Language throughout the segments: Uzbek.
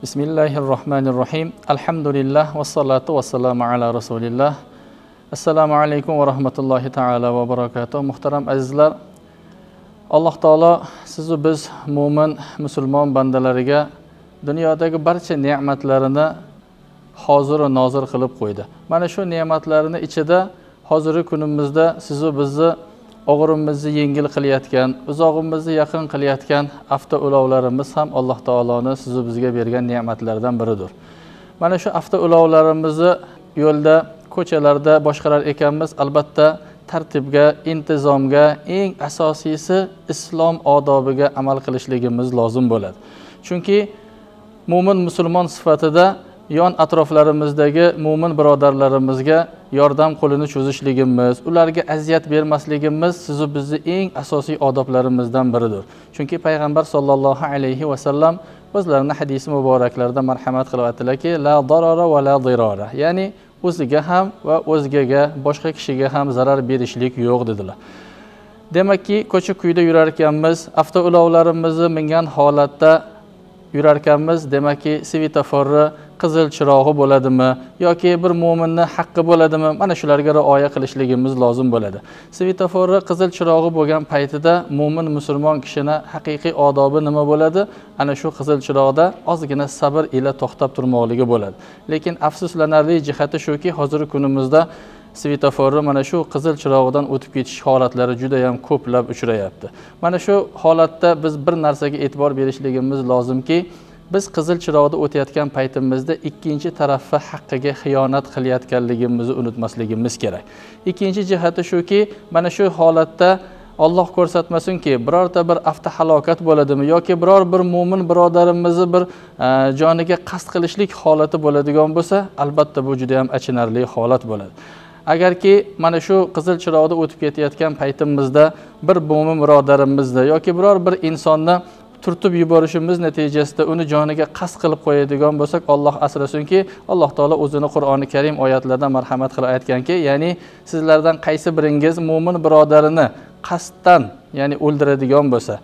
Bismillahirrahmanirrahim. Alhamdulillah vassalatu vassalamu ala rasulillah. Assalomu alaykum va rahmatullohi taala va barakatuh. Muhtaram azizlar, Alloh taolo sizu biz mu'min musulmon bandalariga dunyodagi barcha ne'matlarini hoziru nozir qilib qo'ydi. Mana shu ne'matlarni ichida hozirgi kunimizda sizu bizni og'irimizni yengil qilayotgan uzog'imizni yaqin qilayotgan avtoulovlarimiz ham alloh taoloni sizu bizga bergan ne'matlardan biridir mana shu avtoulovlarimizni yo'lda ko'chalarda boshqarar ekanmiz albatta tartibga intizomga eng asosiysi islom odobiga amal qilishligimiz lozim bo'ladi chunki mo'min musulmon sifatida yon atroflarimizdagi mo'min birodarlarimizga yordam qo'lini cho'zishligimiz ularga aziyat bermasligimiz sizu bizni eng asosiy odoblarimizdan biridir chunki payg'ambar sollallohu alayhi vasallam o'zlarini hadisi muboraklarida marhamat qilib aytdilarki la darora va la dirora ya'ni o'ziga ham va o'zgaga boshqa kishiga ham zarar berishlik yo'q dedilar demakki ko'cha kuyda yurarkanmiz avtoulovlarimizni mingan holatda yurarkanmiz demakki svetoforni qizil chirog'i bo'ladimi yoki bir mo'minni haqqi bo'ladimi mana shularga rioya qilishligimiz lozim bo'ladi svetoforni qizil chirog'i bo'lgan paytida mo'min musulmon kishini haqiqiy odobi nima bo'ladi ana shu qizil chiroqda ozgina sabr ila to'xtab turmoqligi bo'ladi lekin afsuslanarli jihati shuki hozirgi kunimizda svetoforni mana shu qizil chirog'idan o'tib ketish holatlari juda yam ko'plab uchrayapti mana shu holatda biz bir narsaga e'tibor berishligimiz lozimki biz qizil chiroqda o'tayotgan paytimizda ikkinchi tarafni haqqiga xiyonat qilayotganligimizni unutmasligimiz kerak ikkinchi jihati shuki mana shu holatda olloh ko'rsatmasinki birorta bir avtohalokat bo'ladimi yoki biror bir mo'min birodarimizni bir e, joniga qasd qilishlik holati bo'ladigan bo'lsa albatta bu juda yam achinarli holat bo'ladi agarki mana shu qizil chiroqda o'tib ketayotgan paytimizda bir mo'min birodarimizni yoki biror bir insonni turtib yuborishimiz natijasida uni joniga qasd qilib qo'yadigan bo'lsak olloh asrasinki alloh taolo o'zini qur'oni karim oyatlarida marhamat qilib aytganki ya'ni sizlardan qaysi biringiz mo'min birodarini qasddan ya'ni o'ldiradigan bo'lsa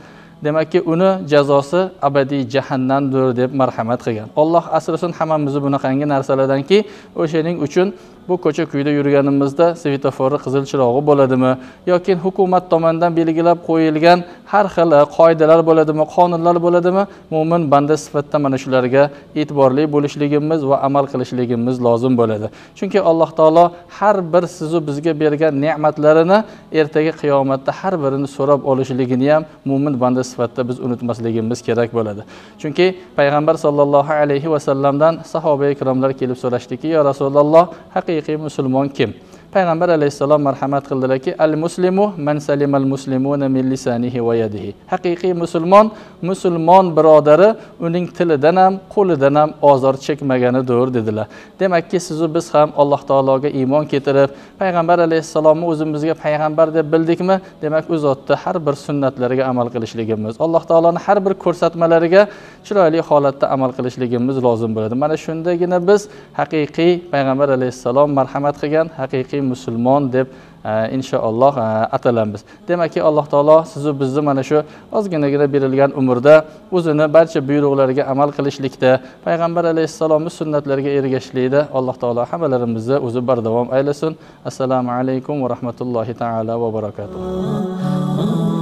demakki uni jazosi abadiy jahannamdir deb marhamat qilgan olloh asrasin hammamizni bunaqangi narsalardanki o'shaning uchun bu ko'cha kuyda yurganimizda svetoforni qizil chirog'i bo'ladimi yoki hukumat tomonidan belgilab qo'yilgan har xil e, qoidalar bo'ladimi qonunlar bo'ladimi mo'min banda sifatida mana shularga e'tiborli bo'lishligimiz va amal qilishligimiz lozim bo'ladi chunki alloh taolo har bir sizu bizga bergan ne'matlarini ertaga qiyomatda har birini so'rab olishligini ham mo'min banda sifatida biz unutmasligimiz kerak bo'ladi chunki payg'ambar sollallohu alayhi vasallamdan sahoba ikromlar kelib so'rashdiki yo rasululloh haqiqiy haqiqiy musulmon kim payg'ambar alayhissalom marhamat qildilarki al muslimu man salimal muslimuna min lisanihi va yadihi haqiqiy musulmon musulmon birodari uning tilidan ham qo'lidan ham ozor chekmaganidir dedilar demakki sizu biz ham alloh taologa iymon keltirib payg'ambar alayhissalomni o'zimizga payg'ambar deb bildikmi demak u zotni har bir sunnatlariga amal qilishligimiz alloh taoloni har bir ko'rsatmalariga chiroyli holatda amal qilishligimiz lozim bo'ladi mana shundagina biz haqiqiy payg'ambar alayhissalom marhamat qilgan haqiqiy musulmon deb e, inshaalloh e, atalamiz demakki alloh taolo sizu bizni mana shu ozginagina berilgan umrda o'zini barcha buyruqlariga amal qilishlikda payg'ambar alayhissalomni sunnatlariga ergashishlikda alloh taolo hammalarimizni o'zi bardavom aylasin assalomu alaykum va rahmatullohi taala va barakatuh